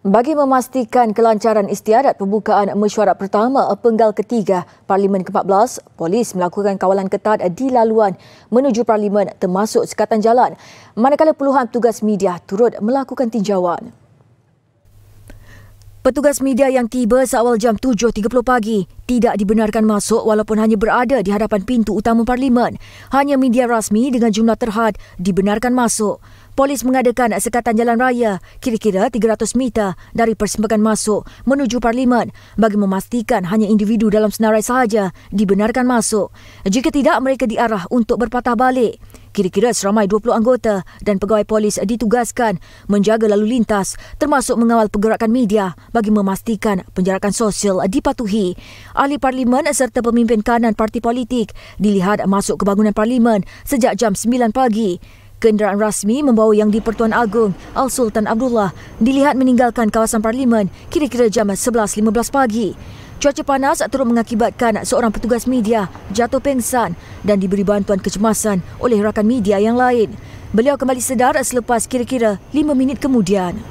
Bagi memastikan kelancaran istiadat pembukaan mesyuarat pertama penggal ketiga Parlimen ke-14, polis melakukan kawalan ketat di laluan menuju Parlimen termasuk sekatan jalan, manakala puluhan petugas media turut melakukan tinjauan. Petugas media yang tiba seawal jam 7.30 pagi tidak dibenarkan masuk walaupun hanya berada di hadapan pintu utama parlimen. Hanya media rasmi dengan jumlah terhad dibenarkan masuk polis mengadakan sekatan jalan raya kira-kira 300 meter dari persimpangan masuk menuju parlimen bagi memastikan hanya individu dalam senarai sahaja dibenarkan masuk. Jika tidak, mereka diarah untuk berpatah balik. Kira-kira seramai 20 anggota dan pegawai polis ditugaskan menjaga lalu lintas termasuk mengawal pergerakan media bagi memastikan penjarakan sosial dipatuhi. Ahli parlimen serta pemimpin kanan parti politik dilihat masuk ke bangunan parlimen sejak jam 9 pagi. Kenderaan rasmi membawa Yang di-Pertuan Agong Al-Sultan Abdullah dilihat meninggalkan kawasan parlimen kira-kira jam 11.15 pagi. Cuaca panas turut mengakibatkan seorang petugas media jatuh pingsan dan diberi bantuan kecemasan oleh rakan media yang lain. Beliau kembali sedar selepas kira-kira lima minit kemudian.